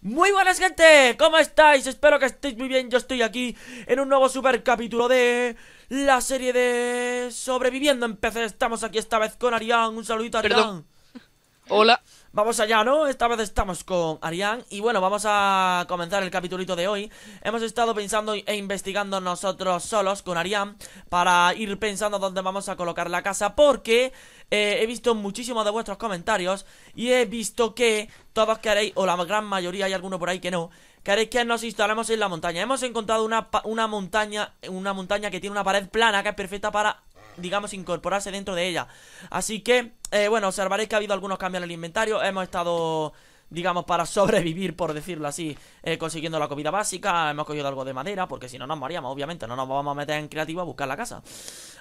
Muy buenas gente, ¿cómo estáis? Espero que estéis muy bien, yo estoy aquí en un nuevo super capítulo de la serie de sobreviviendo en PC Estamos aquí esta vez con Arián, un saludito a Arián Hola Vamos allá, ¿no? Esta vez estamos con Arián y bueno, vamos a comenzar el capitulito de hoy. Hemos estado pensando e investigando nosotros solos con Arián para ir pensando dónde vamos a colocar la casa porque eh, he visto muchísimos de vuestros comentarios y he visto que todos queréis, o la gran mayoría, hay alguno por ahí que no, queréis que nos instalemos en la montaña. Hemos encontrado una, una montaña, una montaña que tiene una pared plana que es perfecta para digamos, incorporarse dentro de ella. Así que, eh, bueno, observaréis que ha habido algunos cambios en el inventario. Hemos estado digamos, para sobrevivir, por decirlo así, eh, consiguiendo la comida básica, hemos cogido algo de madera, porque si no nos moríamos, obviamente, no nos vamos a meter en creativo a buscar la casa.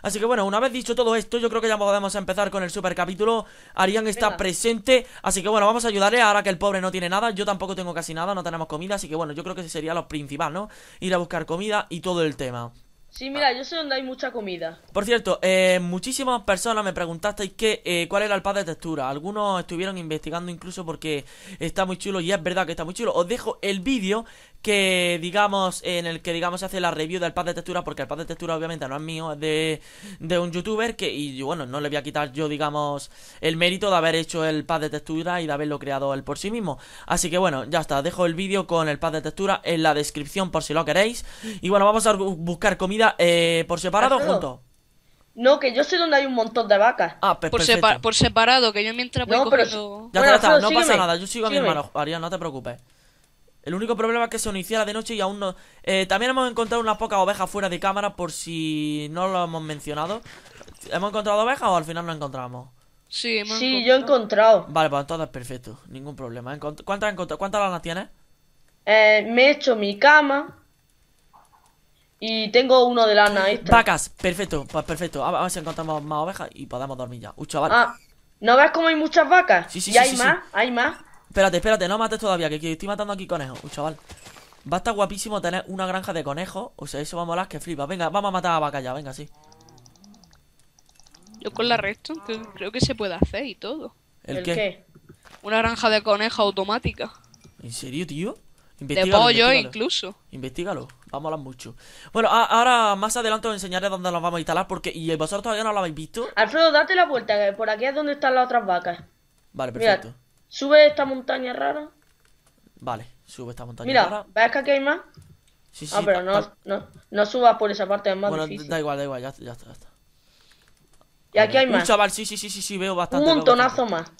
Así que bueno, una vez dicho todo esto, yo creo que ya podemos empezar con el super capítulo. Arián está presente, así que bueno, vamos a ayudarle ahora que el pobre no tiene nada, yo tampoco tengo casi nada, no tenemos comida, así que bueno, yo creo que ese sería lo principal, ¿no? Ir a buscar comida y todo el tema. Sí, mira, yo sé donde hay mucha comida. Por cierto, eh, muchísimas personas me preguntasteis que, eh, cuál era el pad de textura. Algunos estuvieron investigando incluso porque está muy chulo y es verdad que está muy chulo. Os dejo el vídeo que, digamos, en el que, digamos, se hace la review del pad de textura porque el pad de textura obviamente no es mío, es de, un youtuber que, y bueno, no le voy a quitar yo, digamos, el mérito de haber hecho el pad de textura y de haberlo creado él por sí mismo. Así que bueno, ya está, dejo el vídeo con el pad de textura en la descripción por si lo queréis. Y bueno, vamos a buscar comida eh, por separado o junto? No, que yo sé donde hay un montón de vacas. Ah, por, separado, que yo mientras voy no, Ya está, no pasa nada, yo sigo a mi hermano, Ariel no te preocupes. El único problema es que se iniciara de noche y aún no... Eh, también hemos encontrado unas pocas ovejas fuera de cámara por si no lo hemos mencionado. ¿Hemos encontrado ovejas o al final no encontramos? Sí, hemos sí yo he encontrado. Vale, pues entonces perfecto, ningún problema. ¿Cuántas, ¿Cuántas lanas tienes? Eh, me he hecho mi cama. Y tengo uno de lana extra. Vacas, perfecto, pues perfecto. A ver si encontramos más ovejas y podemos dormir ya. Uy, chaval. Ah, ¿no ves cómo hay muchas vacas? Sí, sí, ¿Y sí, hay más? ¿Hay más? Espérate, espérate, no mates todavía, que estoy matando aquí conejos. Uy, chaval. Va a estar guapísimo tener una granja de conejos. O sea, eso va a molar que flipa. Venga, vamos a matar a vaca ya, venga, sí. Yo con la resto creo, que se puede hacer y todo. ¿El, qué? Una granja de conejos automática. ¿En serio, tío? de pollo incluso. Investígalo. Va a molar mucho. Bueno, ahora más adelante os enseñaré dónde nos vamos a instalar porque y vosotros todavía no lo habéis visto. Alfredo, date la vuelta, que por aquí es donde están las otras vacas. Vale, perfecto. sube esta montaña rara. Vale, sube esta montaña Mira, rara. Mira, ¿ves que aquí hay más? Sí, ah, sí. Ah, pero no, no, no, subas por esa parte, es más bueno, da igual, da igual, ya, está, ya está. Y aquí hay más. Un chaval, sí, sí, sí, sí, sí, veo bastante. Un montonazo más.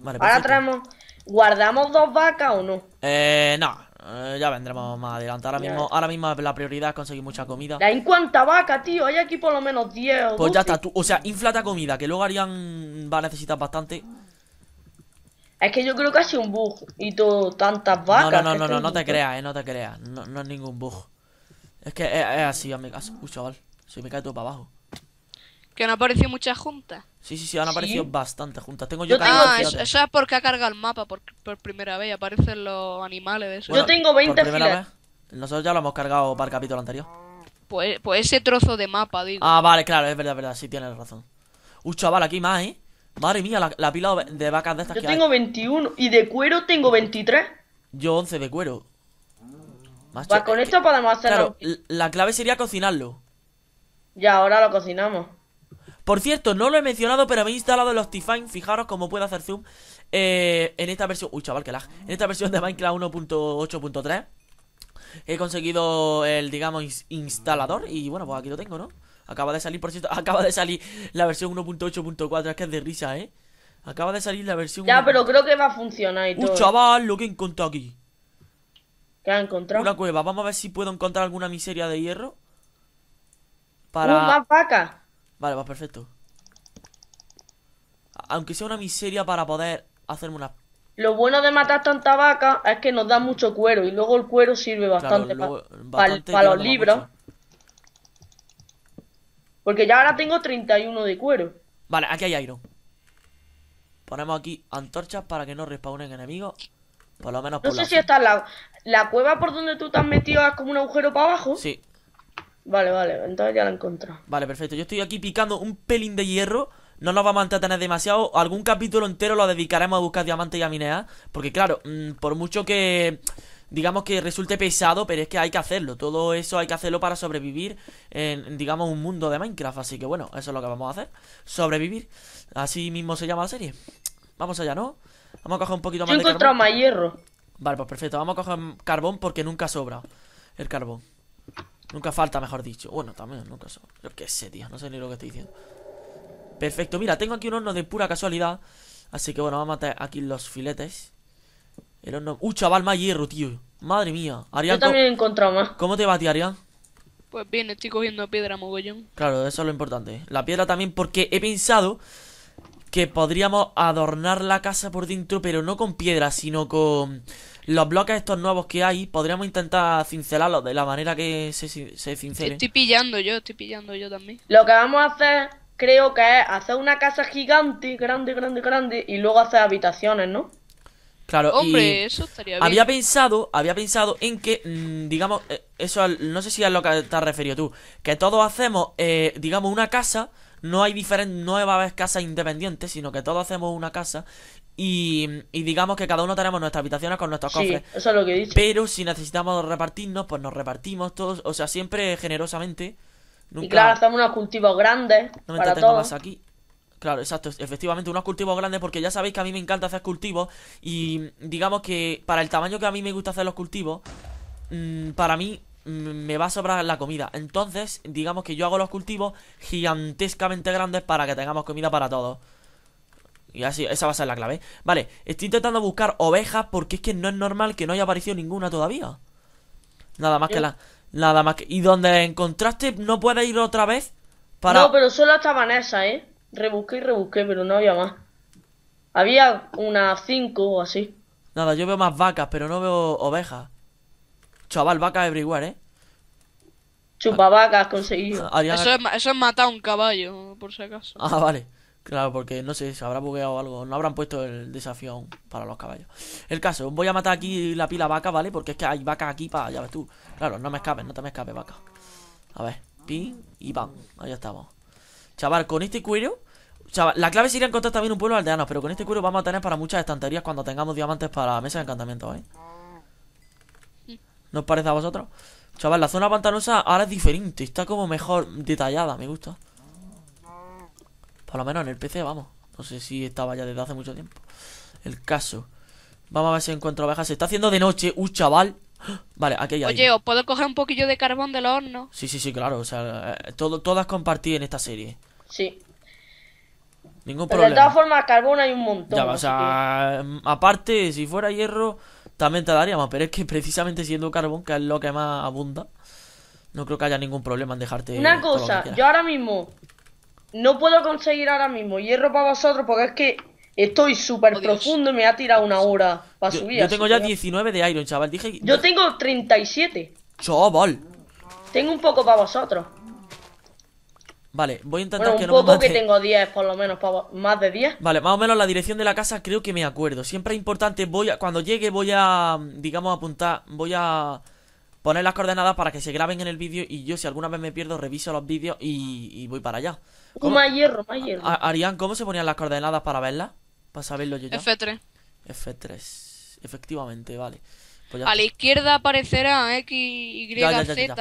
Vale, perfecto. Ahora traemos... ¿Guardamos dos vacas o no? Eh, no. Eh, ya vendremos mm. más adelante. Ahora mismo, ahora mismo la prioridad es conseguir mucha comida. ¿En cuánta vaca, tío? Hay aquí por lo menos 10 o Pues ya está. o sea, inflata comida, que luego harían... Va a necesitar bastante. Es que yo creo que ha sido un bug y tú tantas vacas. No, no, no, no, no, te creas, eh, no te creas. No, es ningún bug. Es que es, así, amigas. Uy, chaval, si me cae todo para abajo. Que han aparecido muchas juntas. Sí, sí, sí, han aparecido bastantes juntas. Tengo yo, yo eso, es porque ha cargado el mapa por, primera vez. Aparecen los animales de eso. yo tengo 20 por nosotros ya lo hemos cargado para el capítulo anterior. Pues, pues ese trozo de mapa, digo. Ah, vale, claro, es verdad, verdad. Sí, tienes razón. Uy, chaval, aquí más, ¿eh? Madre mía, la, pila de vacas de estas Yo tengo 21 y de cuero tengo 23. Yo 11 de cuero. con esto podemos hacerlo Claro, la clave sería cocinarlo. Ya, ahora lo cocinamos. Por cierto, no lo he mencionado, pero me he instalado el Optifine. Fijaros cómo puedo hacer zoom eh, en esta versión. Uy, chaval, que lag. En esta versión de Minecraft 1.8.3 he conseguido el, digamos, instalador. Y bueno, pues aquí lo tengo, ¿no? Acaba de salir, por cierto, acaba de salir la versión 1.8.4. Es que es de risa, ¿eh? Acaba de salir la versión. Ya, pero creo que va a funcionar y Uy, chaval, lo que he aquí. ¿Qué ha encontrado? Una cueva. Vamos a ver si puedo encontrar alguna miseria de hierro. Para. Una vaca. Vale, va pues perfecto. Aunque sea una miseria para poder hacerme una... Lo bueno de matar tanta vaca es que nos da mucho cuero y luego el cuero sirve bastante, para, los libros. Porque ya ahora tengo 31 de cuero. Vale, aquí hay iron. Ponemos aquí antorchas para que no respawnen enemigos. Por lo menos por No sé si está la, la cueva por donde tú te has metido es como un agujero para abajo. Sí. Vale, vale, entonces ya la encontrado. Vale, perfecto. Yo estoy aquí picando un pelín de hierro. No nos vamos a entretener demasiado. Algún capítulo entero lo dedicaremos a buscar diamantes y a minear. Porque, claro, mm, por mucho que digamos que resulte pesado, pero es que hay que hacerlo. Todo eso hay que hacerlo para sobrevivir en, digamos, un mundo de Minecraft. Así que bueno, eso es lo que vamos a hacer. Sobrevivir. Así mismo se llama la serie. Vamos allá, ¿no? Vamos a coger un poquito más Yo de encontrado más hierro. Vale, pues perfecto. Vamos a coger carbón porque nunca sobra el carbón. Nunca falta, mejor dicho. Bueno, también, nunca son. Yo qué sé, tío. No sé ni lo que estoy diciendo. Perfecto. Mira, tengo aquí un horno de pura casualidad. Así que bueno, vamos a matar aquí los filetes. El horno. ¡Uh, chaval! Más hierro, tío. Madre mía. Arián, Yo también he encontrado más. ¿Cómo te va tío, Arián? Pues bien, estoy cogiendo piedra mogollón. Claro, eso es lo importante. La piedra también, porque he pensado que podríamos adornar la casa por dentro, pero no con piedra, sino con los bloques estos nuevos que hay, podríamos intentar cincelarlos de la manera que se, se cincelen. Estoy pillando yo, estoy pillando yo también. Lo que vamos a hacer, creo que es hacer una casa gigante, grande, grande, grande, y luego hacer habitaciones, ¿no? Claro, Hombre, eso estaría bien. Había pensado, había pensado en que, mm, digamos, eh, eso no sé si es lo que te has referido tú, que todos hacemos, eh, digamos, una casa, no hay diferente no va a independientes, sino que todos hacemos una casa y, digamos que cada uno tenemos nuestras habitaciones con nuestros sí, Eso es lo que he Pero si necesitamos repartirnos, pues nos repartimos todos, o sea, siempre generosamente. Nunca... Y claro, hacemos unos cultivos grandes. No me para más aquí. Claro, exacto, efectivamente, unos cultivos grandes porque ya sabéis que a mí me encanta hacer cultivos y digamos que para el tamaño que a mí me gusta hacer los cultivos, mm, para mí mm, me va a sobrar la comida. Entonces, digamos que yo hago los cultivos gigantescamente grandes para que tengamos comida para todos. Y así, esa va a ser la clave Vale, estoy intentando buscar ovejas Porque es que no es normal que no haya aparecido ninguna todavía Nada más que la... Nada más que... ¿Y donde encontraste no puedes ir otra vez? Para... No, pero solo estaban esas, ¿eh? Rebusqué y rebusqué, pero no había más Había unas cinco o así Nada, yo veo más vacas, pero no veo ovejas Chaval, vacas everywhere, ¿eh? vacas, conseguido. Eso es, eso matar un caballo, por si acaso Ah, vale Claro, porque no sé, se habrá bugueado algo. No habrán puesto el desafío para los caballos. El caso, voy a matar aquí la pila vaca, ¿vale? Porque es que hay vaca aquí para. Ya ves tú. Claro, no me escapes, no te me escapes, vaca. A ver, pin y bam, Ahí estamos. Chaval, con este cuero. Chaval, la clave sería encontrar también un pueblo aldeano, Pero con este cuero vamos a tener para muchas estanterías cuando tengamos diamantes para mesas de encantamiento, ¿eh? ¿No os parece a vosotros? Chaval, la zona pantanosa ahora es diferente. Está como mejor detallada, me gusta. Por lo menos en el PC, vamos. No sé si estaba ya desde hace mucho tiempo. El caso. Vamos a ver si encuentro abejas. Se está haciendo de noche. un chaval! Vale, aquí hay Oye, puedo coger un poquillo de carbón del horno? Sí, sí, sí, claro. O sea, eh, todo, todas compartí en esta serie. Sí. Ningún Pero problema. de todas formas, carbón hay un montón. o sea, mm, aparte, si fuera hierro, también te daría Pero es que precisamente siendo carbón, que es lo que más abunda, no creo que haya ningún problema en dejarte. Una cosa, yo ahora mismo no puedo conseguir ahora mismo hierro para vosotros porque es que estoy súper profundo y me ha tirado una hora para subir. Yo tengo ya 19 de iron, chaval. Dije. Yo tengo 37. Chaval. Tengo un poco para vosotros. Vale, voy a intentar que no me Un poco que tengo 10, por lo menos, más de 10. Vale, más o menos la dirección de la casa creo que me acuerdo. Siempre es importante, voy a... cuando llegue voy a, digamos, apuntar, voy a poner las coordenadas para que se graben en el vídeo y yo si alguna vez me pierdo reviso los vídeos y voy para allá hierro, Arián, ¿cómo se ponían las coordenadas para verlas? Para saberlo yo ya. F3. F3. Efectivamente, vale. Pues a la izquierda aparecerá X, Y, Z.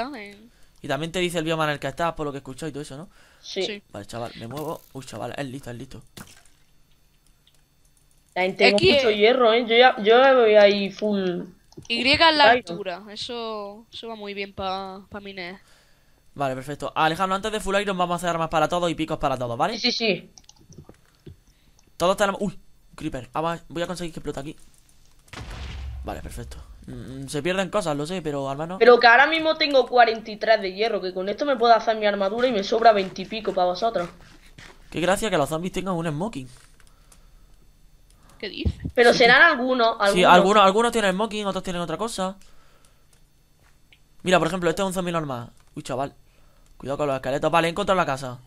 Y también te dice el bioma en el que estás, por lo que escuchas y todo eso, ¿no? Sí. sí. Vale, chaval, me muevo. Uy, chaval, es listo, es listo. mucho hierro, ¿eh? Yo ya, voy ahí full. Y es la altura, eso, se va muy bien para pa Vale, perfecto. Alejandro, antes de Full Iron vamos a hacer armas para todos y picos para todos, ¿vale? Sí, sí, sí. Todos tenemos... ¡Uy! creeper. voy a conseguir que explote aquí. Vale, perfecto. Mm, se pierden cosas, lo sé, pero al Pero que ahora mismo tengo 43 de hierro, que con esto me puedo hacer mi armadura y me sobra 20 y pico para vosotros. Qué gracia que los zombies tengan un smoking. ¿Qué dices? Pero serán algunos, algunos. Sí, algunos, algunos tienen smoking, otros tienen otra cosa. Mira, por ejemplo, este es un zombie normal. Uy, chaval. Cuidado con los esqueletos. Vale, he encontrado la casa.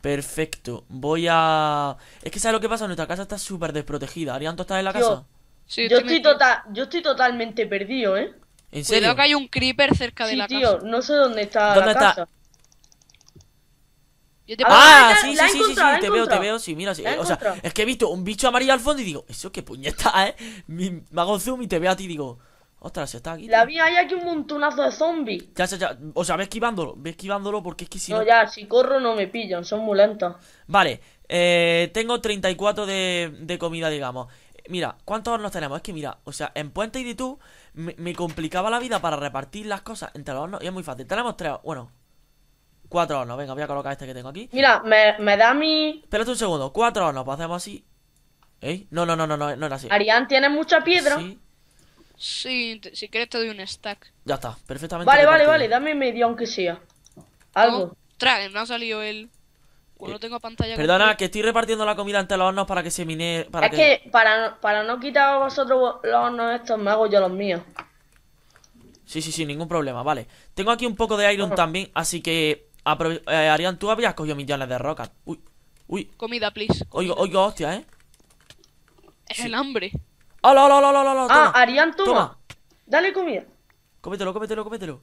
Perfecto. Voy a... Es que ¿sabes lo que pasa? Nuestra casa está súper desprotegida. ¿Arianto está en la casa? Sí, yo, estoy tota-, yo estoy totalmente perdido, ¿eh? ¿En serio? Cuidado que hay un creeper cerca de la casa tío, no sé dónde está la casa. Yo ah, sí, sí, sí, sí, te veo, te veo, sí, mira, sí. O sea, es que he visto un bicho amarillo al fondo y digo, ¿eso qué puñeta, eh? Me, hago zoom y te veo a ti y digo, Ostras, si está aquí. La mía hay aquí un montonazo de zombies. Ya, ya, ya. O sea, ve esquivándolo, ve esquivándolo porque es que si no. No, ya, si corro no me pillan, son muy lentos. Vale, eh, tengo 34 de, de comida, digamos. Mira, ¿cuántos hornos tenemos? Es que mira, o sea, en Puente y de tú me, complicaba la vida para repartir las cosas entre los hornos y es muy fácil. Tenemos tres, bueno, cuatro hornos. Venga, voy a colocar este que tengo aquí. Mira, me, da mi. Espérate un segundo, cuatro hornos, pues hacemos así. ¿Eh? No, no, no, no, no, no era así. Arián, tienes mucha piedra. Sí, si quieres te doy un stack. Ya está, perfectamente. Vale, vale, vale, dame medio aunque sea. Algo. Oh, trae, no ha salido el... Eh, tengo pantalla... Perdona, que estoy repartiendo la comida entre los hornos para que se mine... Para es que, para, para, no quitar a vosotros los hornos estos, me hago yo los míos. Sí, sí, sí, ningún problema, vale. Tengo aquí un poco de iron también, así que... harían eh, Arián, tú habías cogido millones de rocas. Uy, uy. Comida, please. Oigo, oigo, hostia, ¿eh? Es el hambre. ¡Hala, hala, la hala, la ah, Arián, toma. Dale comida. Cómetelo, cómetelo, cómetelo.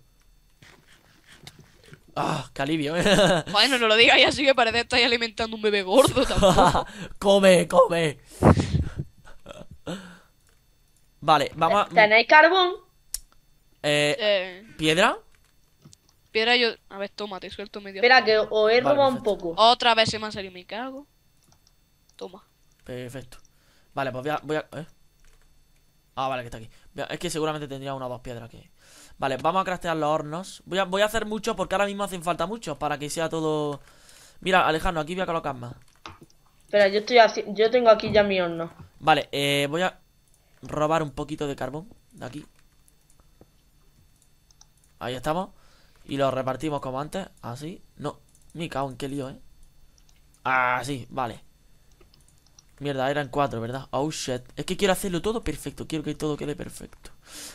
¡Ah, qué alivio! Eh. bueno, no lo digas ya, así que parece que estáis alimentando un bebé gordo ¡Come, come! vale, vamos a... ¿Tenéis carbón? Eh, eh. ¿Piedra? Piedra yo... A ver, toma, te suelto medio... Espera, que os he robado un poco. Otra vez se me ha salido mi cago. Toma. Perfecto. Vale, pues voy a... Voy a... Eh. Ah, vale, que está aquí Es que seguramente tendría una o dos piedras aquí Vale, vamos a craftear los hornos voy a, voy a hacer muchos porque ahora mismo hacen falta muchos Para que sea todo... Mira, Alejandro, aquí voy a colocar más Espera, yo estoy yo tengo aquí ya mi horno Vale, eh, voy a robar un poquito de carbón De aquí Ahí estamos Y lo repartimos como antes, así No, mi cago en qué lío, eh Así, vale Mierda, eran cuatro, ¿verdad? Oh, shit. Es que quiero hacerlo todo perfecto. Quiero que todo quede perfecto.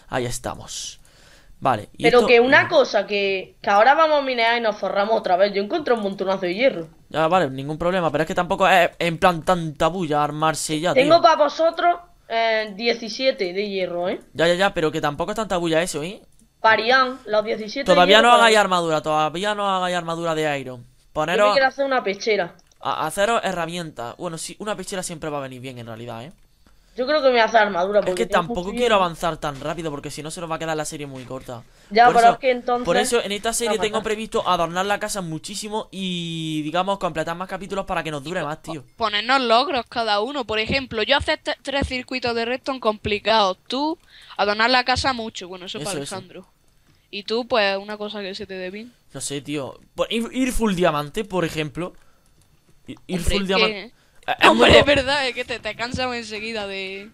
Ahí estamos. Vale. Y Pero que una cosa, que, ahora vamos a minear y nos forramos otra vez. Yo encuentro un montonazo de hierro. Ya, vale, ningún problema. Pero es que tampoco es en plan tanta bulla armarse ya. Tengo para vosotros 17 eh, de hierro, ¿eh? Ya, ya, ya, pero que tampoco es tanta bulla eso, ¿eh? Parían, los 17 Todavía no hagáis armadura, todavía no hagáis armadura de iron. Poneros... Yo quiero hacer una pechera. A haceros herramientas. Bueno, sí, una pechera siempre va a venir bien en realidad, ¿eh? Yo creo que me hace armadura. Porque es que tampoco quiero avanzar tan rápido porque si no se nos va a quedar la serie muy corta. Ya, por pero eso, es que entonces... Por eso en esta serie tengo previsto adornar la casa muchísimo y, digamos, completar más capítulos para que nos dure más, tío. Ponernos logros cada uno. Por ejemplo, yo hacer tres circuitos de redstone complicados. Tú, adornar la casa mucho. Bueno, eso, para Alejandro. Y tú, pues, una cosa que se te dé bien. No sé, tío. Ir full diamante, por ejemplo. Ir full diamante. es verdad, es que te, te cansas enseguida de.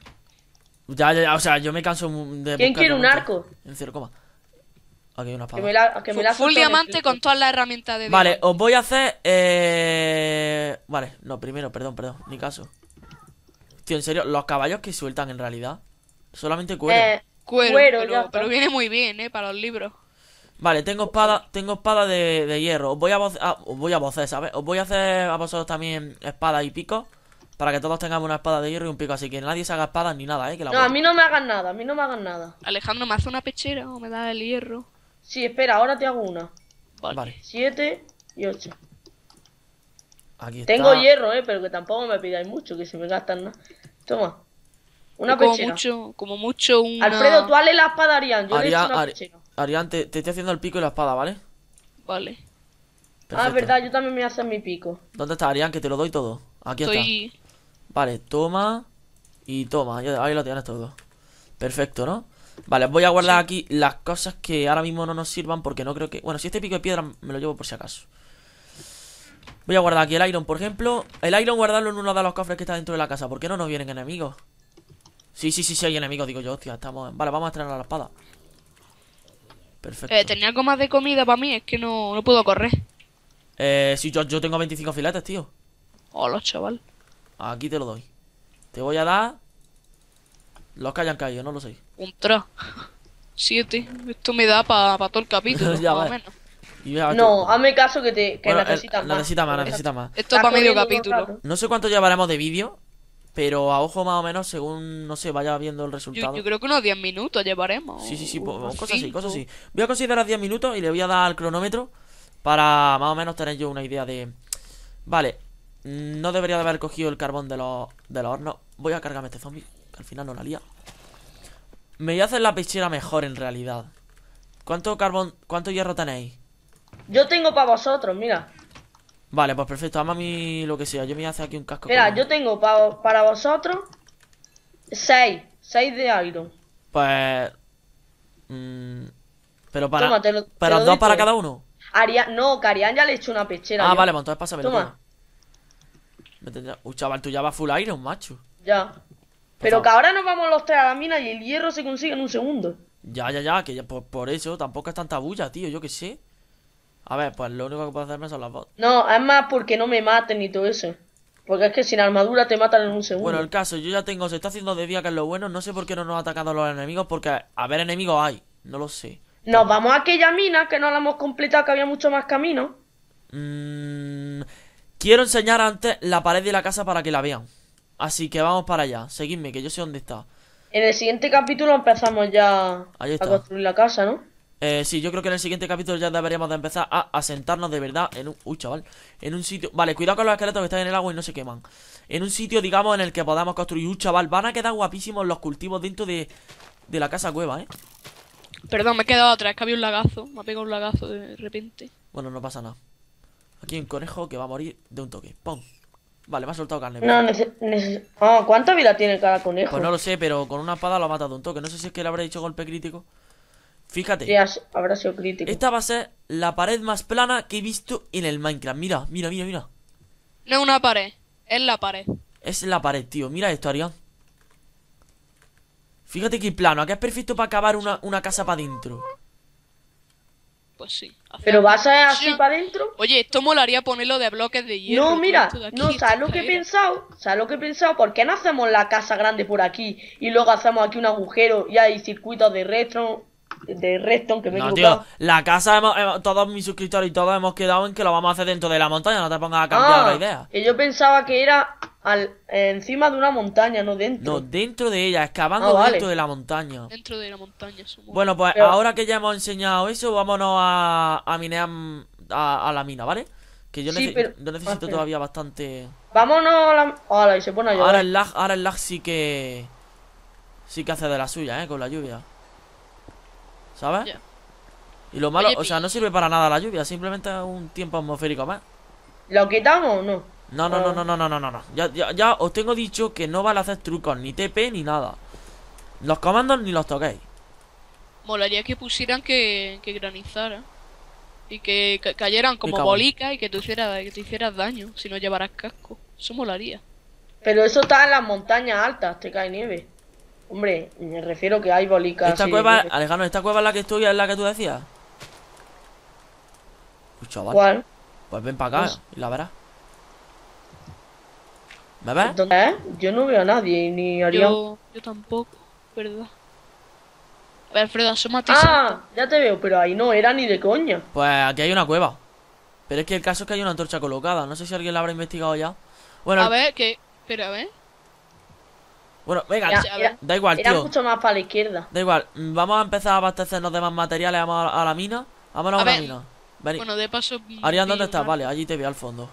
Ya, o sea, yo me canso de. ¿Quién quiere un arco? En cero coma. Aquí hay una espada. full diamante con todas las herramientas de. Vale, os voy a hacer. Eh... Vale, no, primero, perdón, perdón, ni caso. Tío, en serio, los caballos que sueltan en realidad. Solamente cuero. Eh, cuero, pero, pero, viene muy bien, eh, para los libros. Vale, tengo espada, tengo espada de, hierro. Os voy a, ah, voy a vocer, ¿sabes? Os voy a hacer a vosotros también espada y pico. Para que todos tengamos una espada de hierro y un pico. Así que nadie se haga espada ni nada, ¿eh? Que la no, a mí no me hagan nada, a mí no me hagan nada. Alejandro, ¿me hace una pechera o me da el hierro? Sí, espera, ahora te hago una. Vale. Siete y ocho. Aquí Tengo hierro, ¿eh? Pero que tampoco me pidáis mucho, que se me gastan nada. Toma. Una como Mucho, como mucho una... Alfredo, tú hale la espada Arián. Yo le he hecho una pechera. Arián, te, estoy haciendo el pico y la espada, ¿vale? Vale. Ah, Ah, verdad, yo también me hacer mi pico. ¿Dónde está Arián? Que te lo doy todo. Aquí Estoy... está. Vale, toma y toma. Ahí lo tienes todo. Perfecto, ¿no? Vale, voy a guardar aquí las cosas que ahora mismo no nos sirvan porque no creo que... Bueno, si este pico de piedra me lo llevo por si acaso. Voy a guardar aquí el iron, por ejemplo. El iron guardarlo en uno de los cofres que está dentro de la casa. ¿Por qué no nos vienen enemigos? Sí, sí, sí, sí hay enemigos, digo yo. Hostia, estamos... Vale, vamos a estrenar la espada. Perfecto. Eh, tenía algo más de comida para mí, es que no, no puedo correr. Eh, si yo, yo tengo 25 filetes, tío. Hola, chaval. Aquí te lo doy. Te voy a dar los que hayan caído, no lo sé. Un tra. Siete. Esto me da para para todo el capítulo, más menos. no, hazme caso que, te, que necesitas más. Necesita más, necesita más. Esto es para medio capítulo. No sé cuánto llevaremos de vídeo, pero a ojo más o menos, según no se vaya viendo el resultado. Yo, creo que unos 10 minutos llevaremos. Sí, sí, sí, pues, cosas así, cosas así. Voy a considerar 10 minutos y le voy a dar al cronómetro para más o menos tener yo una idea de... Vale, mm, no debería de haber cogido el carbón de los, de los hornos. Voy a cargarme este zombie, que al final no la lía. Me voy a hacer la pechera mejor en realidad. ¿Cuánto carbón, cuánto hierro tenéis? Yo tengo para vosotros, mira. Vale, pues perfecto, ama a mí lo que sea. Yo me hace aquí un casco. Mira, yo tengo para, para vosotros 6. 6 de iron. Pues. Mm, pero para. para dos eh. para cada uno? no, que ya le he hecho una pechera. Ah, vale, pues entonces pásame Toma. Uy, chaval, tú ya vas full iron, macho. Ya. Pero que ahora nos vamos los tres a la mina y el hierro se consigue en un segundo. Ya, ya, ya, que por, por eso tampoco es tanta bulla, tío, yo qué sé. A ver, pues lo único que puedo hacerme son las botas. No, es más porque no me maten y todo eso. Porque es que sin armadura te matan en un segundo. Bueno, el caso, yo ya tengo, se está haciendo de día que es lo bueno. No sé por qué no nos ha atacado los enemigos, porque a ver, enemigos hay. No lo sé. Nos vamos a aquella mina que no la hemos completado, que había mucho más camino. Mmm... quiero enseñar antes la pared de la casa para que la vean. Así que vamos para allá. Seguidme, que yo sé dónde está. En el siguiente capítulo empezamos ya a construir la casa, ¿no? Eh, sí, yo creo que en el siguiente capítulo ya deberíamos de empezar a asentarnos de verdad en un... Uy, chaval, en un sitio... Vale, cuidado con los esqueletos que están en el agua y no se queman En un sitio, digamos, en el que podamos construir Uy, chaval Van a quedar guapísimos los cultivos dentro de, de la casa cueva, ¿eh? Perdón, me he quedado atrás, que había un lagazo Me ha pegado un lagazo de repente Bueno, no pasa nada Aquí hay un conejo que va a morir de un toque ¡Pum! Vale, me ha soltado carne No, oh, ¿cuánta vida tiene cada conejo? Pues no lo sé, pero con una espada lo ha matado de un toque No sé si es que le habrá dicho golpe crítico Fíjate. habrá sido crítico. Esta va a ser la pared más plana que he visto en el Minecraft. Mira, mira, mira, mira. No es una pared, es la pared. Es la pared, tío. Mira esto, Arián. Fíjate qué plano. Aquí es perfecto para acabar una, casa para adentro. Pues sí. ¿Pero vas a así para adentro? Oye, esto molaría ponerlo de bloques de hierro. No, mira, no, ¿sabes lo que he pensado? ¿Sabes lo que he pensado? ¿Por qué no hacemos la casa grande por aquí y luego hacemos aquí un agujero y hay circuitos de retro de Redstone que me No, he tío, la casa, todos mis suscriptores y todos hemos quedado en que lo vamos a hacer dentro de la montaña, no te pongas a ah, cambiar la idea. Que yo pensaba que era al, encima de una montaña, no dentro. No, dentro de ella, excavando ah, dentro de la montaña. Dentro de la montaña, supongo. Bueno, pues ahora que ya hemos enseñado eso, vámonos a, a minear a, la mina, ¿vale? Que yo, necesito todavía bastante. Vámonos a la. el lag, ahora el lag sí que. Sí que hace de la suya, eh, con la lluvia. ¿Sabes? Y lo malo, o sea, no sirve para nada la lluvia, simplemente un tiempo atmosférico más. ¿Lo quitamos o no? No, no, ah. no, no, no, no, no, no, Ya, ya, ya, os tengo dicho que no vale hacer trucos, ni TP, ni nada. Los comandos ni los toquéis. Molaría que pusieran que, granizara. Y que cayeran como bolicas y que te, que te hicieras daño si no llevaras casco. Eso molaría. Pero eso está en las montañas altas, te cae nieve. Hombre, me refiero que hay bolicas. Esta cueva, Alejandro, ¿esta cueva es la que estoy, es la que tú decías? Pues ¿Cuál? Pues ven para acá pues- la verás. ¿Me ves? ¿Dónde ¿eh? Yo no veo a nadie, ni haría. Yo, yo tampoco, ¿verdad? A ver, Alfredo, asómate. Ah, ya te veo, pero ahí no era ni de coña. Pues aquí hay una cueva. Pero es que el caso es que hay una antorcha colocada. No sé si alguien la habrá investigado ya. Bueno, a ver, que. Pero a ver. Bueno, venga, da igual, era tío. mucho más para la izquierda. Da igual, vamos a empezar a abastecernos de más materiales. Vamos a, la mina. Vámonos a, la mina. Vení. Bueno, de paso. Arián, ¿dónde estás? Vale, allí te veo al fondo.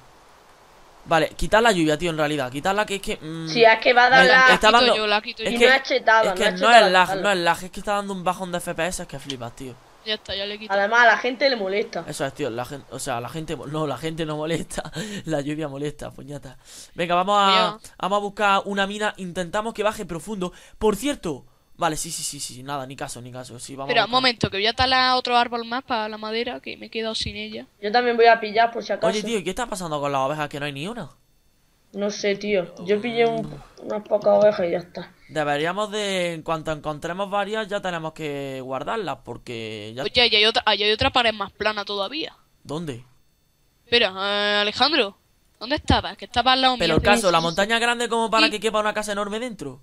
Vale, quitar la lluvia, tío, en realidad. Quitarla que es que. si mm, sí, es que va a dar la. Está dando... yo, la quito yo. Es que, no es chetado, no, es lag, no es lag, es que está dando un bajón de FPS es que flipas, tío. Ya está, ya le quito. Además, a la gente le molesta. Eso es, tío. La gente, o sea, la gente. No, la gente no molesta. la lluvia molesta, puñata. Venga, vamos a, vamos a buscar una mina. Intentamos que baje profundo. Por cierto. Vale, sí, sí, sí, sí, nada, ni caso, ni caso. Sí, vamos Pero un momento, que voy a talar otro árbol más para la madera, que me he quedado sin ella. Yo también voy a pillar por si acaso. Oye, tío, ¿qué está pasando con las ovejas que no hay ni una? No sé, tío. Yo pillé unas pocas ovejas y ya está. Deberíamos de, en cuanto encontremos varias, ya tenemos que guardarlas, porque ya... Oye, hay otra, pared más plana todavía. ¿Dónde? Espera, eh, Alejandro, ¿dónde estabas? Que estabas al lado Pero el caso, ¿la montaña grande como para que quepa una casa enorme dentro?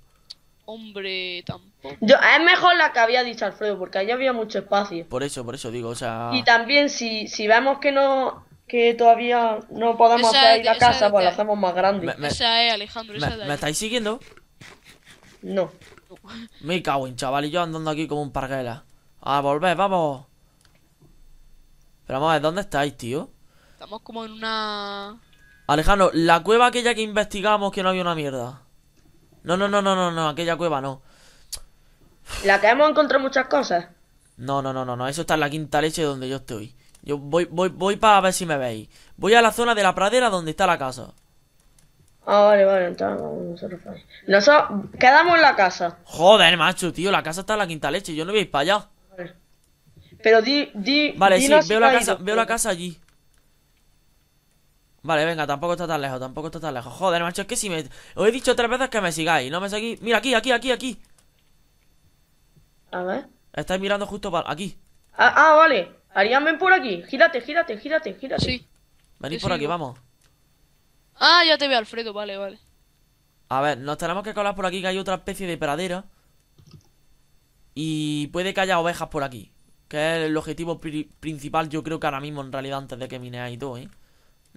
Hombre, tampoco. es mejor la que había dicho Alfredo, porque allí había mucho espacio. Por eso, por eso digo, o sea... Y también, si, si vemos que no que todavía no podemos hacer la casa, pues la hacemos más grande. Me, estáis siguiendo? No. Me cago en chaval, y yo andando aquí como un parguela. A volver, vamos. Pero vamos a ver, ¿dónde estáis, tío? Estamos como en una... Alejandro, la cueva aquella que investigamos que no había una mierda. No, no, no, no, no, no, aquella cueva no. ¿La que hemos encontrado muchas cosas? No, no, no, no, no, eso está en la quinta leche donde yo estoy. Yo voy, voy, voy para ver si me veis. Voy a la zona de la pradera donde está la casa. Ah, vale, vale, entonces nosotros. Nosotros quedamos en la casa. Joder, macho, tío, la casa está en la quinta leche. Yo no voy para allá. Pero di, di. Vale, sí, veo la casa, veo la casa allí. Vale, venga, tampoco está tan lejos, tampoco está tan lejos. Joder, macho, es que si me. Os he dicho tres veces que me sigáis, no me seguís. Mira, aquí, aquí, aquí, aquí. A ver. Estáis mirando justo para. aquí. ah, ah vale. Arián, ven por aquí. Gírate, gírate, gírate, gírate. Sí. Venid por aquí, vamos. Ah, ya te veo, Alfredo. Vale, vale. A ver, nos tenemos que colar por aquí, que hay otra especie de pradera. Y puede que haya ovejas por aquí. Que es el objetivo principal, yo creo que ahora mismo, en realidad, antes de que mineáis y todo, ¿eh?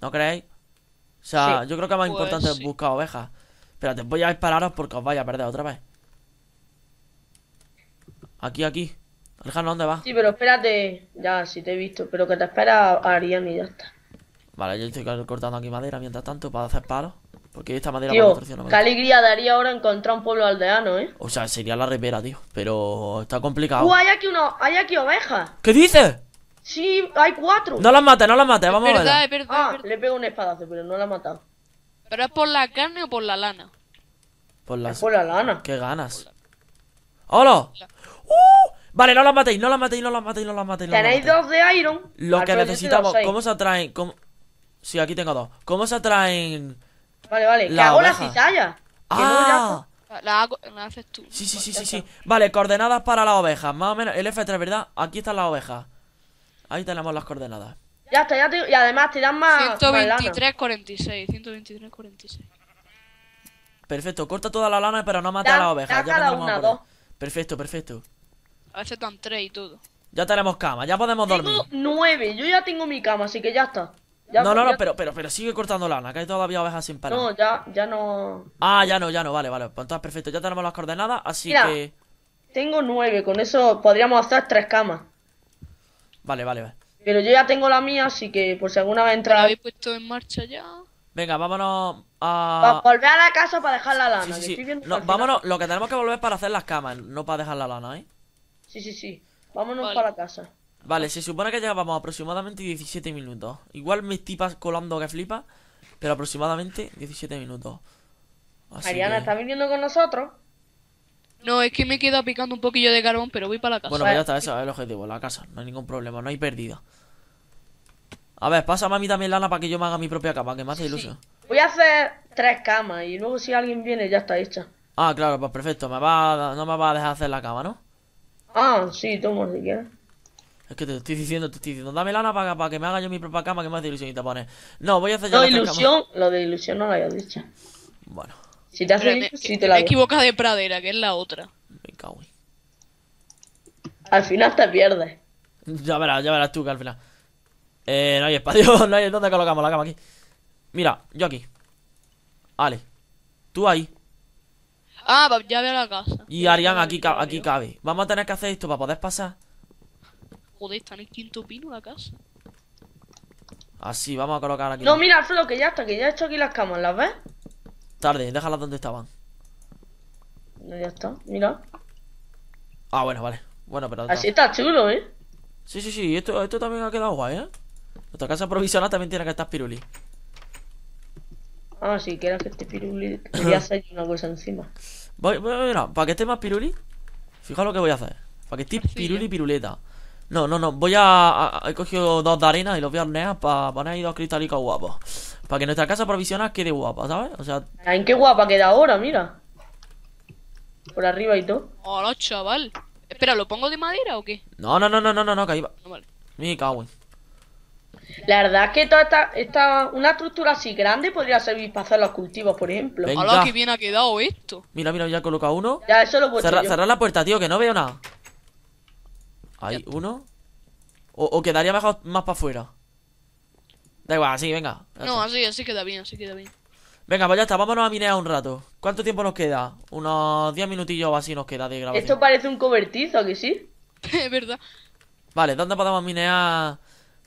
¿No creéis? O sea, yo creo que más pues importante es buscar ovejas. Espérate, voy a dispararos porque os vaya a perder otra vez. Aquí, aquí. Alejandro, ¿dónde vas? Sí, pero espérate. Ya, si te he visto. Pero que te espera a y ya está. Vale, yo estoy cortando aquí madera mientras tanto para hacer palos. Porque esta madera tío, va Qué alegría daría ahora encontrar un pueblo aldeano, ¿eh? O sea, sería la ribera, tío. Pero está complicado. Uh, hay aquí Hay aquí ovejas. ¿Qué dices? Sí, hay cuatro. No las mates, no las mates, vamos a ver. ah, le pego un espadazo, pero no la he matado. ¿Pero es por la carne o por la lana? Por la, por la lana. ¿Qué ganas? ¡Hola! ¡Uh! Vale, no las matéis, no las matéis, no las matéis, no las matéis. No Tenéis dos de Iron. Lo que necesitamos, ¿cómo se atraen? Sí, aquí tengo dos. ¿Cómo se atraen? Vale, vale, ¿Qué hago la cizalla. Ah, no la, hago, la haces tú. Sí, sí, sí, sí, sí. Vale, coordenadas para las ovejas. Más o menos, el F3, ¿verdad? Aquí están las ovejas. Ahí tenemos las coordenadas. Ya está, ya te... Y además te dan más. 123, 46. 123, 46. Perfecto, corta toda la lana, pero no mata a las ovejas. Ya cada una, dos. Perfecto, perfecto. A veces están tres y todo. Ya tenemos cama, ya podemos dormir. Tengo nueve, yo ya tengo mi cama, así que ya está. no, no, no, pero, pero, pero sigue cortando lana, que hay todavía ovejas sin parar. No, ya, ya no. Ah, ya no, ya no, vale, vale. Pues entonces perfecto, ya tenemos las coordenadas, así que. Tengo nueve, con eso podríamos hacer tres camas. Vale, vale, vale. Pero yo ya tengo la mía, así que por si alguna vez entra. ¿La habéis puesto en marcha ya? Venga, vámonos a. volver a la casa para dejar la lana. Sí, sí, sí. No, vámonos, lo que tenemos que volver Es para hacer las camas, no para dejar la lana, ¿eh? Sí, sí, sí. Vámonos para la casa. Vale, se supone que vamos aproximadamente 17 minutos. Igual me estoy colando que flipa, pero aproximadamente 17 minutos. Ariana, Mariana, viniendo con nosotros? No, es que me he quedado picando un poquillo de carbón, pero voy para la casa. Bueno, pues ya está, eso es el objetivo, la casa. No hay ningún problema, no hay pérdida. A ver, pasa, a mí también lana para que yo me haga mi propia cama, que me hace ilusión. Voy a hacer tres camas y luego si alguien viene ya está hecha. Ah, claro, pues perfecto. Me No me va a dejar hacer la cama, ¿no? Ah, sí, tú si quieres. Es que te estoy diciendo, te estoy diciendo, dame lana para, para que me haga yo mi propia cama que me de ilusión y te pones. No, voy a hacer yo. No, ilusión, lo de ilusión no lo había dicho. Bueno. Si te hace te la. equivocas de pradera, que es la otra. Venga, güey Al final te pierdes. Ya verás, ya verás tú que al final. Eh, no hay espacio, no hay. ¿Dónde colocamos la cama aquí? Mira, yo aquí. Ale Tú ahí. Ah, ya veo la casa. Y Arián, aquí, aquí cabe. Vamos a tener que hacer esto para poder pasar. Joder, está en el quinto pino la casa. Así, vamos a colocar aquí. No, mira, Flo, que ya está, que ya he hecho aquí las camas, ¿las ves? Tarde, déjalas donde estaban. ya está, mira. Ah, bueno, vale. Bueno, pero. Así está chulo, ¿eh? Sí, sí, sí, esto, esto también ha quedado guay, ¿eh? Nuestra casa provisional también tiene que estar piruli. Ah, si quieres que este piruli, voy a hacer una cosa encima. Voy, voy, mira, para que esté más piruli, fijaos lo que voy a hacer. Para que esté ah, piruli, piruleta. No, no, no, voy a, He cogido dos de arena y los voy a hornear para poner ahí dos cristalicos guapos. Para que nuestra casa provisional quede guapa, ¿sabes? O sea. ¿En qué guapa queda ahora? Mira. Por arriba y todo. Hola, oh, chaval. Espera, ¿lo pongo de madera o qué? No, no, no, no, no, no, no, que ahí va. No, ah, vale. Me cago en. La verdad es que toda esta, una estructura así grande podría servir para hacer los cultivos, por ejemplo. Venga. que bien ha quedado esto. Mira, mira, ya he colocado uno. Ya, eso lo puedo Cerrar la puerta, tío, que no veo nada. Ahí, uno. O, quedaría mejor más para afuera. Da igual, así, venga. No, así, así queda bien, así queda bien. Venga, pues ya está, vámonos a minear un rato. ¿Cuánto tiempo nos queda? Unos 10 minutillos o así nos queda de grabación. Esto parece un cobertizo, ¿que sí? es verdad. Vale, ¿dónde podemos minear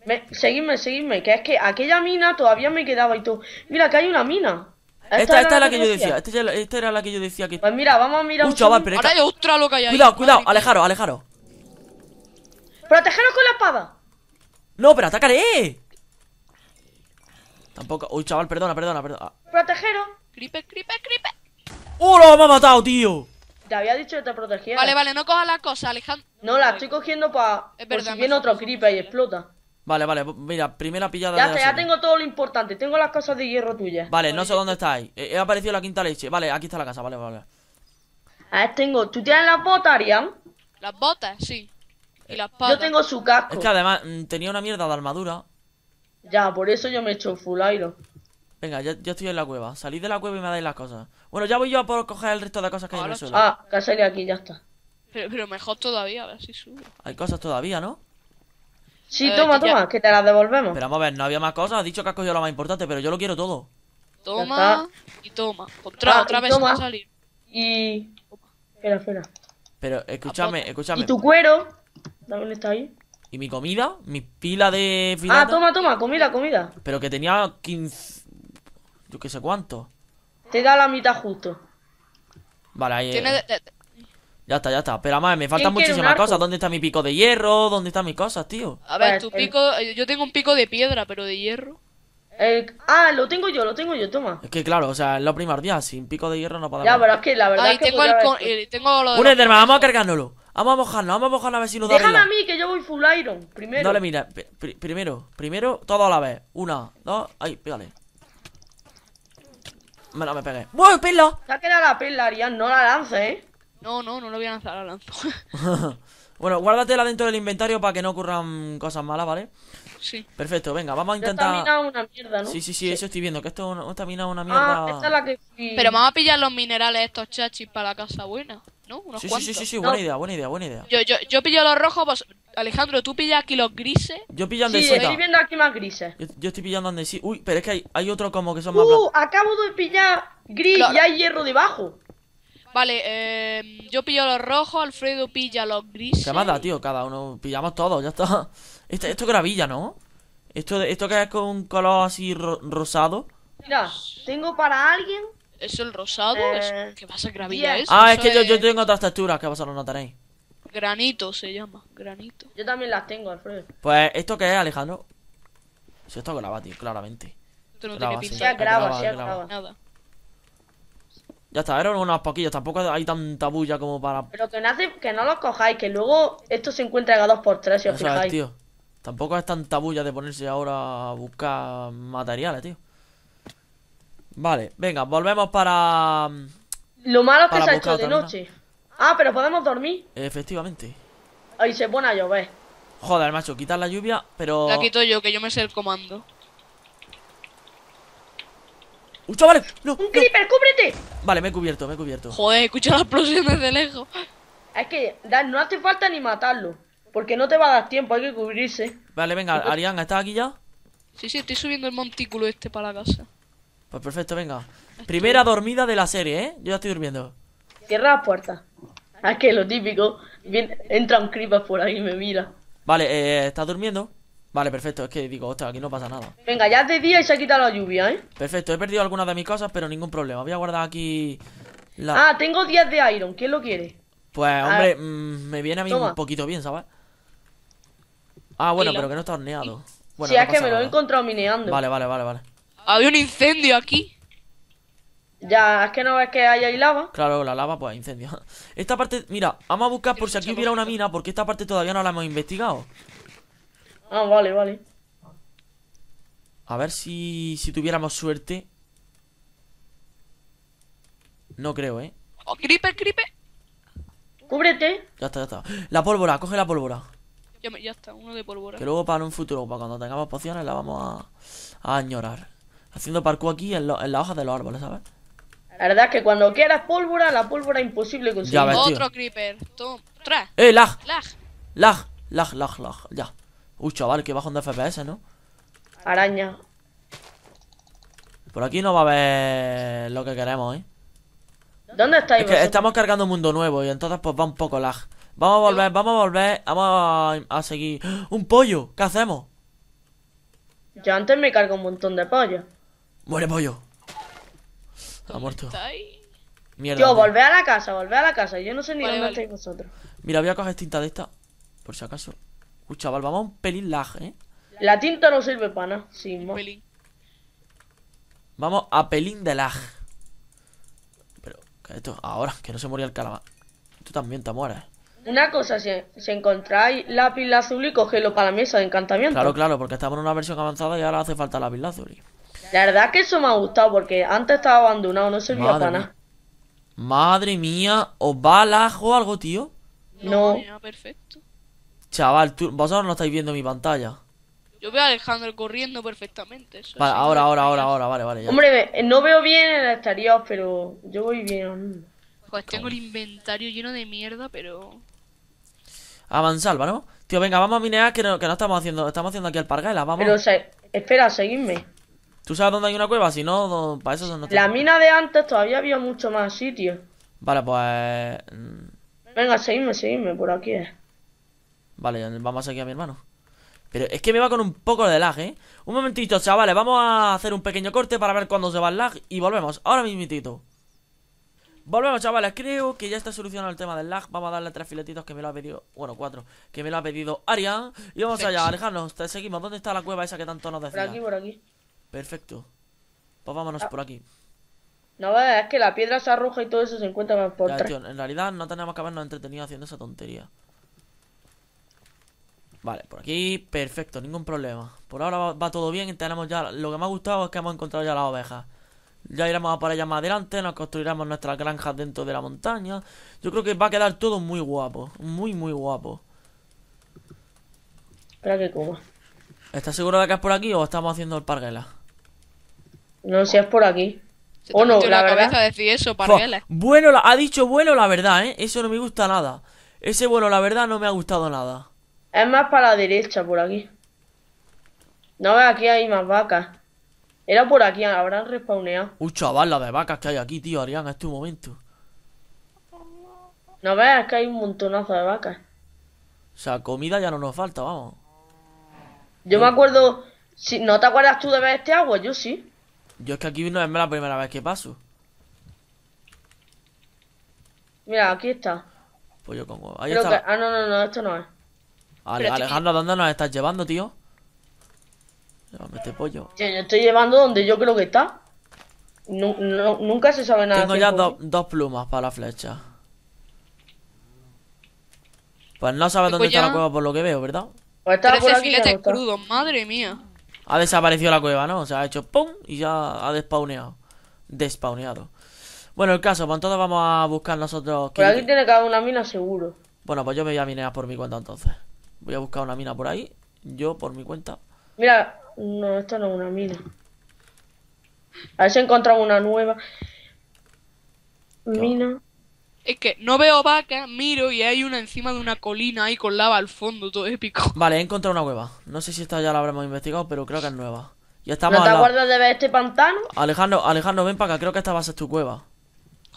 me, seguidme, seguidme, que es que aquella mina todavía me quedaba y todo Mira, que hay una mina. Esta, esta, es la que, yo decía, esta, era la que yo decía que. Pues mira, vamos a mirar. chaval, Ahora hay Cuidado, cuidado, alejaros, alejaros. ¡Protegeros con la espada! No, pero atacaré. Tampoco. Uy, chaval, perdona, perdona, perdona. Protegeros. Creeper, creeper, creeper. ¡Uh! lo me ha matado, tío! Te había dicho que te protegiera. Vale, vale, no cojas la cosa, Alejandro. No, la estoy cogiendo para. Por si viene otro creeper y explota. Vale, vale, mira, primera pillada ya de Ya tengo todo lo importante, tengo las cosas de hierro tuyas Vale, no sé dónde estáis He, aparecido la quinta leche, vale, aquí está la casa, vale, vale A ver, ah, tengo, ¿tú tienes las botas, Arián? Las botas, sí Yo tengo su casco Es que además mm, tenía una mierda de armadura Ya, por eso yo me he hecho full iron Venga, yo, estoy en la cueva. Salid de la cueva y me dais las cosas. Bueno, ya voy yo a por coger el resto de cosas que hay en el suelo. Ah, que aquí, ya está. Pero, pero mejor todavía, a ver si subo Hay cosas todavía, ¿no? Sí, eh, toma, toma, que te las devolvemos. Pero vamos a ver, no había más cosas. Has dicho que has cogido lo más importante, pero yo lo quiero todo. Toma y toma. Otra, otra vez va a salir. Y. Espera, espera. Pero escúchame, escúchame. ¿Y tu cuero? ¿Dónde está ahí? ¿Y mi comida? ¿Mi pila de Ah, toma, toma, comida, comida. Pero que tenía 15. Yo qué sé cuánto. Te da la mitad justo. Vale, ahí. Tiene, eh. Ya está, ya está. Pero además, me faltan muchísimas cosas. ¿Dónde está mi pico de hierro? ¿Dónde están mis cosas, tío? A ver, pues tu pico. Eh, yo tengo un pico de piedra, pero de hierro. Ah, lo tengo yo, lo tengo yo, toma. Es que claro, o sea, es lo primordial. Sin pico de hierro no podemos. Ya, pero es que la verdad. es que tengo, el eh, tengo lo de. Un Enderman, vamos a cargárnoslo. Vamos a mojarnos, vamos a mojarnos a ver si nos da. Déjame a mí que yo voy full iron. Primero. No le mira. primero, primero, todo a la vez. Una, dos, ahí, pégale. Me la me pegué. ¡Buah, perla! Se ha quedado la pila, Arián, no la lance, eh. No, no, no lo voy a lanzar, la lanzo. bueno, guárdatela dentro del inventario para que no ocurran cosas malas, ¿vale? Sí. Perfecto, venga, vamos a intentar. Esta mina una mierda, ¿no? Sí, sí, sí, eso estoy viendo, que esto está esta mina una ah, mierda. Ah, esta es la que. Pero vamos a pillar los minerales estos chachis para la casa buena, ¿no? Unos sí, cuantos. sí, sí, sí, sí, buena idea, buena idea, buena idea. Yo, yo, yo pillo los rojos, pues. Alejandro, ¿tú pillas aquí los grises? Yo pillo andesita. Sí, estoy viendo aquí más grises. Yo, estoy pillando andesita. Uy, pero es que hay, hay otros como que son más. Uh, acabo de pillar gris y hay hierro debajo. Vale, eh, yo pillo los rojos, Alfredo pilla los grises. ¿Qué más da, tío? Cada uno pillamos todos, ya está. Esto, es gravilla, ¿no? Esto, esto que es con un color así rosado. Mira, tengo para alguien. ¿Es el rosado? Eh, ¿Qué pasa, gravilla? ¿Eso? Ah, es que Yo, tengo otras texturas que vosotros no notaréis. Granito se llama, granito. Yo también las tengo, Alfredo. Pues, ¿esto qué es, Alejandro? Si esto graba, tío, claramente. Esto no graba, tiene Sí, graba, Nada. Ya está, eran unas poquillas, tampoco hay tanta bulla como para... Pero que no, que no los cojáis, que luego esto se encuentra a 2x3 si os fijáis. Tampoco es tanta bulla de ponerse ahora a buscar materiales, tío. Vale, venga, volvemos para... Mm, Lo malo es que se ha hecho de noche. Ah, pero podemos dormir. Efectivamente. Ahí se pone a llover. Joder, macho, quitar la lluvia, pero... La quito yo, que yo me sé el comando. ¡Un ¡Un creeper! ¡Cúbrete! Vale, me he cubierto, me he cubierto. Joder, escucha las explosiones de lejos. Es que Dan, no hace falta ni matarlo. Porque no te va a dar tiempo, hay que cubrirse. Vale, venga, pues. Arianna, ¿estás aquí ya? Sí, sí, estoy subiendo el montículo este para la casa. Pues perfecto, venga. Primera dormida de la serie, ¿eh? Yo ya estoy durmiendo. Cierra la puerta. Es que lo típico. entra un creeper por ahí y me mira. Vale, eh, ¿estás durmiendo? Vale, perfecto, es que digo, hostia, aquí no pasa nada Venga, ya hace de día y se ha quitado la lluvia, ¿eh? Perfecto, he perdido algunas de mis cosas, pero ningún problema Voy a guardar aquí la... Ah, tengo 10 de iron, ¿quién lo quiere? Pues, ah. hombre, mm, me viene a mí un poquito bien, ¿sabes? Ah, bueno, pero que no está horneado Si es que me lo he encontrado mineando Vale, vale, vale, vale Hay un incendio aquí ya, es que no es que hay ahí lava. Claro, la lava, pues incendio. Esta parte, mira, vamos a buscar por si aquí hubiera una mina, porque esta parte todavía no la hemos investigado. Ah, vale, vale. A ver si, si tuviéramos suerte. No creo, ¿eh? ¡Oh, creeper, creeper! ¡Cúbrete! Ya está, ya está. La pólvora, coge la pólvora. Ya, está, uno de pólvora. Que luego para un futuro, para cuando tengamos pociones, la vamos a, a añorar. Haciendo parkour aquí en, lo, en las hojas de los árboles, ¿sabes? La verdad es que cuando quieras pólvora, la pólvora es imposible conseguir. Otro creeper. Tom. ¡Eh, Lag. Lag, lag, lag, lag. Ya. Uy, chaval, que bajo de FPS, ¿no? Araña. Por aquí no va a haber lo que queremos, ¿eh? ¿Dónde estáis? estamos cargando un mundo nuevo y entonces pues va un poco lag. Vamos a volver, vamos a volver, vamos a, seguir. ¡Ah! ¡Un pollo! ¿Qué hacemos? Yo antes me cargo un montón de pollo. Muere pollo. Ha muerto. Mierda. Yo, volvé a la casa, volvé a la casa. Yo no sé ni dónde estáis vosotros. Mira, voy a coger tinta de esta, por si acaso chaval, vamos a un pelín lag, ¿eh? La tinta no sirve para nada, sin Vamos a pelín de lag. Pero, ¿qué esto? Ahora, que no se moría el calamar. Tú también te mueres. Una cosa, si, si encontráis lápiz y cogelo para la mesa de encantamiento. Claro, claro, porque estamos en una versión avanzada y ahora hace falta lápiz azul. La verdad es que eso me ha gustado, porque antes estaba abandonado, no servía para nada. Madre mía, ¿os va lag o algo, tío? no. perfecto. Chaval, tú, vosotros no estáis viendo mi pantalla. Yo veo a Alejandro corriendo perfectamente. vale, ahora, ahora, ahora, ahora, vale, vale. Hombre, no veo bien el exterior, pero yo voy bien. Joder, tengo el inventario lleno de mierda, pero... Avanzar, ¿vale? Tío, venga, vamos a minear que no, estamos haciendo... Estamos haciendo aquí pargaela, vamos. Pero, espera, seguidme. ¿Tú sabes dónde hay una cueva? Si no, para eso no tiene. La mina de antes todavía había mucho más sitio. Vale, pues... Venga, seguidme, seguidme, por aquí. Vale, vamos aquí a mi hermano Pero es que me va con un poco de lag, ¿eh? Un momentito, chavales, vamos a hacer un pequeño corte Para ver cuándo se va el lag y volvemos Ahora mismitito Volvemos, chavales, creo que ya está solucionado el tema del lag Vamos a darle tres filetitos que me lo ha pedido Bueno, cuatro, que me lo ha pedido Arián. Y vamos allá, alejarnos, seguimos ¿Dónde está la cueva esa que tanto nos decía? Por aquí, por aquí Perfecto Pues vámonos ah. por aquí no, es que la piedra se arroja y todo eso se encuentra por ya, En realidad no tenemos que habernos entretenido haciendo esa tontería Vale, por aquí, perfecto, ningún problema. Por ahora va, todo bien, tenemos ya... Lo que me ha gustado es que hemos encontrado ya las ovejas. Ya iremos a para allá más adelante, nos construiremos nuestras granjas dentro de la montaña. Yo creo que va a quedar todo muy guapo, muy, muy guapo. Espera que coma. ¿Estás seguro de que es por aquí o estamos haciendo el parguela? No, si es por aquí. O no, la, la cabeza decir eso, parguela. Bueno, ha dicho bueno la verdad, ¿eh? Eso no me gusta nada. Ese bueno la verdad no me ha gustado nada. Es más para la derecha, por aquí. No, aquí hay más vacas. Era por aquí, habrán respawneado. Uy, chaval, la de vacas que hay aquí, tío, en este momento. No veas que hay un montonazo de vacas. O sea, comida ya no nos falta, vamos. Yo me acuerdo. Si, ¿No te acuerdas tú de ver este agua? Yo sí. Yo es que aquí no es la primera vez que paso. Mira, aquí está. Pues yo como. Ahí ah, no, no, no, esto no es. Alejandro, ¿dónde nos estás llevando, tío? Llévame este pollo. Yo estoy llevando donde yo creo que está. nunca se sabe nada. Tengo ya ¿eh? dos plumas para la flecha. Pues no sabes pues dónde está la cueva por lo que veo, ¿verdad? Pues está por aquí, filete crudo, madre mía. Ha desaparecido la cueva, ¿no? O sea, ha hecho ¡pum! y ya ha despauneado Despauneado Bueno, el caso, pues entonces vamos a buscar nosotros... Por aquí tiene que haber una mina seguro. Bueno, pues yo me voy a minear por mi cuenta entonces. Voy a buscar una mina por ahí. Yo, por mi cuenta. Mira, no, esta no es una mina. A ver si encontrado una nueva. Mina. Es que no veo vaca miro y hay una encima de una colina ahí con lava al fondo, todo épico. Vale, he encontrado una cueva. No sé si esta ya la habremos investigado, pero creo que es nueva. Ya estamos ¿No te acuerdas de ver este pantano? Alejandro, Alejandro, ven para acá, creo que esta base es tu cueva.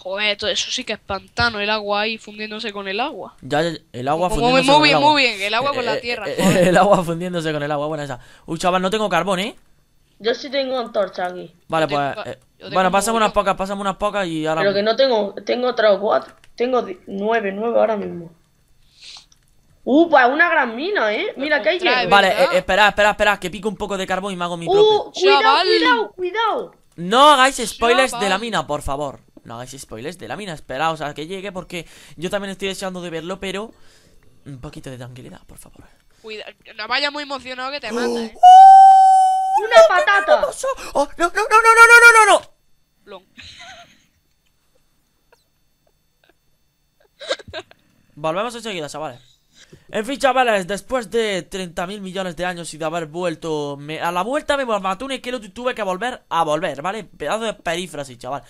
Joder, eso sí que es pantano, el agua ahí fundiéndose con el agua. Ya, el agua fundiéndose muy, con el agua. Muy bien, el agua con la eh, eh, tierra. Eh, el agua fundiéndose con el agua, buena esa. Uy, chaval, no tengo carbón, ¿eh? Yo sí tengo antorcha aquí. Vale, pues... bueno, pásame unas pocas, pásame unas pocas y ahora... Pero que no tengo... Tengo tres o cuatro. Tengo nueve, nueve ahora mismo. Uh, pues una gran mina, ¿eh? Mira que hay hierro. Vale, esperad, espera, espera, espera, que pico un poco de carbón y me hago mi uh, propio. cuidado, cuidado, cuidado! No hagáis spoilers de la mina, por favor. No hagáis spoilers de la mina, esperaos a que llegue porque yo también estoy deseando de verlo, pero un poquito de tranquilidad, por favor. Cuida, no vaya muy emocionado que te ¡Oh! mata, ¿eh? ¡Una patata! ¡Oh, no, no, no, no, no, no, no, no! Volvemos enseguida, chavales. En fin, chavales, después de 30.000 millones de años y de haber vuelto a la vuelta, me mató un esqueleto y tuve que volver a volver, ¿vale? Pedazo de perífrasis, chaval.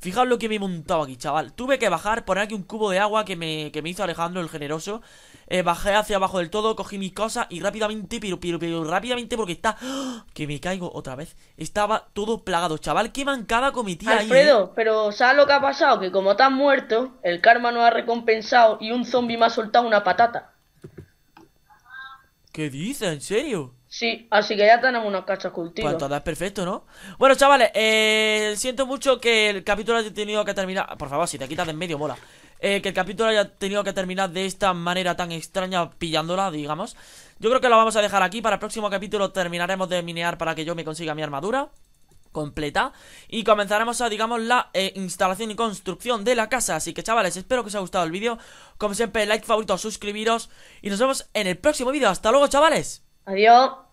Fijaos lo que me he montado aquí, chaval. Tuve que bajar, poner aquí un cubo de agua que me, que me hizo Alejandro el generoso. Eh, bajé hacia abajo del todo, cogí mis cosas y rápidamente, pero, pero, pero, rápidamente porque está... ¡ah! Que me caigo otra vez. Estaba todo plagado, chaval. Qué con mi tía ahí, Alfredo, ¿eh? pero ¿sabes lo que ha pasado? Que como te muerto, el karma no ha recompensado y un zombie me ha soltado una patata. ¿Qué dices? ¿En serio? Sí, así que ya tenemos unos cachos cultivos Pues es perfecto, ¿no? Bueno, chavales, eh, siento mucho que el capítulo haya tenido que terminar. Por favor, si te quitas de en medio, mola. Eh, que el capítulo haya tenido que terminar de esta manera tan extraña, pillándola, digamos. Yo creo que lo vamos a dejar aquí. Para el próximo capítulo terminaremos de minear para que yo me consiga mi armadura completa y comenzaremos a digamos la eh, instalación y construcción de la casa así que chavales espero que os haya gustado el vídeo como siempre like favorito suscribiros y nos vemos en el próximo vídeo hasta luego chavales adiós